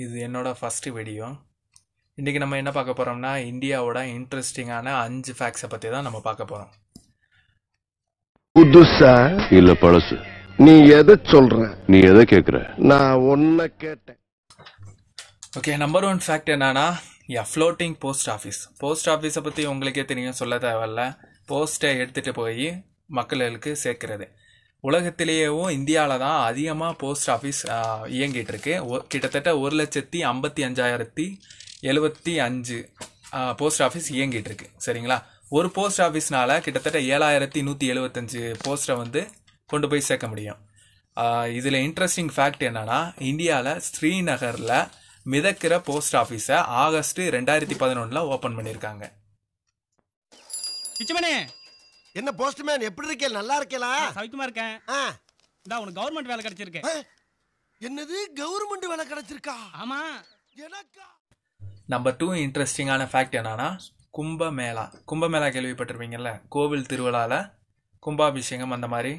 இது என்னோடய first video இன்றைக்கி நம்ம என்ன பார்க்க போகிறோம்னா இந்தியாவோட இன்ட்ரெஸ்டிங்கான அஞ்சு ஃபேக்ட்ஸை பற்றி தான் நம்ம பார்க்க போகிறோம் புதுசா இல்லை பழசு நீ எதை சொல்கிற நீ எதை கேட்குற நான் ஒன்ன கேட்டேன் ஓகே நம்பர் ஒன் ஃபேக்ட் என்னன்னா யா ஃப்ளோட்டிங் போஸ்ட் ஆஃபீஸ் போஸ்ட் ஆஃபீஸை பற்றி உங்களுக்கே தெரியும் சொல்ல தேவையில்ல போஸ்ட்டை எடுத்துகிட்டு போய் மக்களுக்கு சேர்க்கிறது உலகத்திலேயேவும் இந்தியாவில் தான் அதிகமாக போஸ்ட் ஆஃபீஸ் இயங்கிட்டு இருக்கு கிட்டத்தட்ட ஒரு லட்சத்தி ஐம்பத்தி அஞ்சாயிரத்தி எழுபத்தி அஞ்சு போஸ்ட் ஆஃபீஸ் இயங்கிட்டு இருக்கு சரிங்களா ஒரு போஸ்ட் ஆஃபீஸ்னால கிட்டத்தட்ட ஏழாயிரத்தி நூற்றி எழுபத்தஞ்சு போஸ்ட்டை வந்து கொண்டு போய் சேர்க்க முடியும் இதில் இன்ட்ரெஸ்டிங் ஃபேக்ட் என்னன்னா இந்தியாவில் ஸ்ரீநகரில் மிதக்கிற போஸ்ட் ஆஃபீஸை ஆகஸ்ட் ரெண்டாயிரத்தி பதினொன்றில் ஓப்பன் பண்ணியிருக்காங்க என்ன போஸ்ட்மேன் எப்படி இருக்கே நல்லா இருக்கலாம் சவிக்குமா இருக்கேன் இந்தா உனக்கு கவர்மெண்ட் வேலை கிடைச்சிருக்கு என்னது கவர்மெண்ட் வேலை கிடைச்சிருக்கா ஆமா எனக்கா நம்பர் டூ இன்ட்ரெஸ்டிங்கான ஃபேக்ட் என்னன்னா கும்பமேளா கும்பமேளா கேள்விப்பட்டிருப்பீங்கல்ல கோவில் திருவிழாவில் கும்பாபிஷேகம் அந்த மாதிரி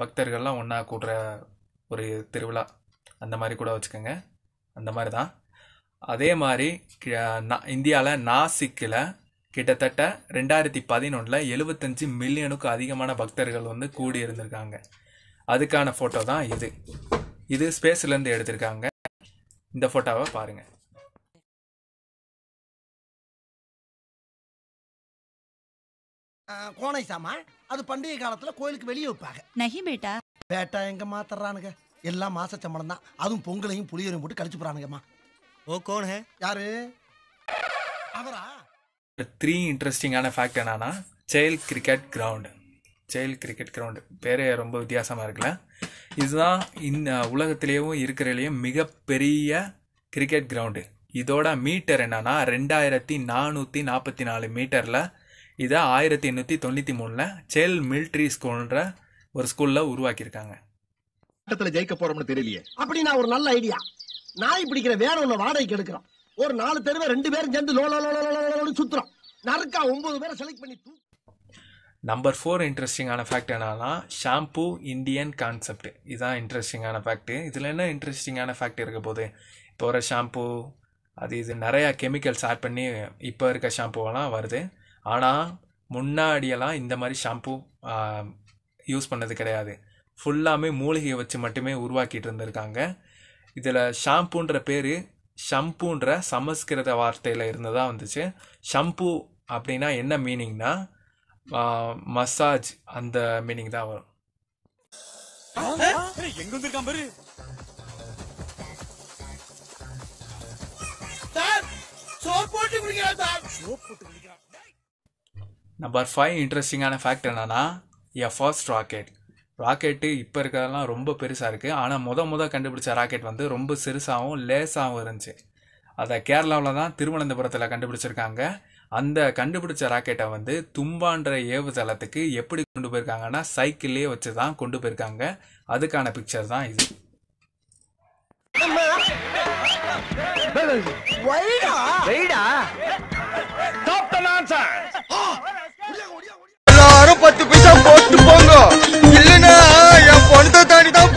பக்தர்கள்லாம் ஒன்றா கூடுற ஒரு திருவிழா அந்த மாதிரி கூட வச்சுக்கோங்க அந்த மாதிரி தான் அதே மாதிரி இந்தியாவில் நாசிக்கில் கிட்டத்தட்ட ரெண்டாயிரத்தி பதினொன்றில் எழுபத்தஞ்சு மில்லியனுக்கும் அதிகமான பக்தர்கள் வந்து கூடி இருந்திருக்காங்க அதுக்கான ஃபோட்டோ தான் இது இது ஸ்பேஸ்லேருந்து எடுத்திருக்காங்க இந்த ஃபோட்டோவை பாருங்கள் கோணை சாமான் அது பண்டிகை காலத்துல கோயிலுக்கு வெளியே வைப்பாங்க நகி பேட்டா பேட்டா எங்க மாத்துறானுங்க எல்லாம் மாச சம்பளம் தான் அதுவும் பொங்கலையும் புளியரையும் போட்டு கழிச்சு போறானுங்கம்மா ஓ கோணு யாரு அவரா த்ரீ இன்ட்ரெஸ்டிங்கான ஃபேக்ட் என்னென்னா செயல் கிரிக்கெட் கிரவுண்டு செயல் கிரிக்கெட் கிரவுண்டு பேரே ரொம்ப வித்தியாசமாக இருக்குல்ல இதுதான் இந்த உலகத்திலேயும் இருக்கிறதுலையும் மிகப்பெரிய கிரிக்கெட் கிரவுண்டு இதோட மீட்டர் என்னன்னா ரெண்டாயிரத்தி நானூற்றி நாற்பத்தி நாலு மீட்டரில் இதை ஆயிரத்தி எண்ணூற்றி தொண்ணூற்றி மூணில் செயல் மிலிட்ரி ஸ்கூல்ன்ற ஒரு ஸ்கூலில் உருவாக்கியிருக்காங்க கட்டத்தில் ஜெயிக்க போகிறோம்னு தெரியலையே அப்படின்னா ஒரு நல்ல ஐடியா நாய் பிடிக்கிற வேற ஒன்று வாடகைக்கு எடுக்கிறோம் ஒரு நாலு தெருவை ரெண்டு பேரும் சேர்ந்து லோ லோ லோ லோ சுற்றுறோம் நறுக்கா ஒன்பது பேரை செலக்ட் பண்ணி தூ நம்பர் ஃபோர் இன்ட்ரெஸ்டிங்கான ஃபேக்ட் என்னன்னா ஷாம்பு இந்தியன் கான்செப்ட் இதுதான் இன்ட்ரெஸ்டிங்கான ஃபேக்ட் இதில் என்ன இன்ட்ரெஸ்டிங்கான ஃபேக்ட் இருக்க போது இப்போ வர ஷாம்பூ அது இது நிறையா கெமிக்கல்ஸ் ஆட் பண்ணி இப்போ இருக்க ஷாம்புவெல்லாம் வருது ஆனால் முன்னாடியெல்லாம் இந்த மாதிரி ஷாம்பூ யூஸ் பண்ணது கிடையாது ஃபுல்லாமே மூலிகையை வச்சு மட்டுமே உருவாக்கிட்டு இருந்திருக்காங்க இதில் ஷாம்புன்ற பேர் ஷம்புன்ற சமஸ்கிருத வார்த்தையில் இருந்து தான் வந்துச்சு ஷம்பு அப்படின்னா என்ன மீனிங்னா மசாஜ் அந்த மீனிங் தான் வரும் எங்க நம்பர் ஃபைவ் இன்ட்ரெஸ்டிங்கான ஃபேக்ட் என்னன்னா எ ஃபர்ஸ்ட் ராக்கெட் ராக்கெட்டு இப்போ இருக்கிறதெல்லாம் ரொம்ப பெருசாக இருக்குது ஆனால் முத முத கண்டுபிடிச்ச ராக்கெட் வந்து ரொம்ப சிறுசாகவும் லேசாகவும் இருந்துச்சு அதை கேரளாவில் தான் திருவனந்தபுரத்தில் கண்டுபிடிச்சிருக்காங்க அந்த கண்டுபிடிச்ச ராக்கெட்டை வந்து தும்பான்ற ஏவுதளத்துக்கு எப்படி கொண்டு போயிருக்காங்கன்னா சைக்கிளே வச்சு தான் கொண்டு போயிருக்காங்க அதுக்கான பிக்சர் தான் இது எல்லாரும் பத்து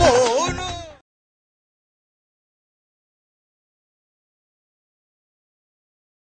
போ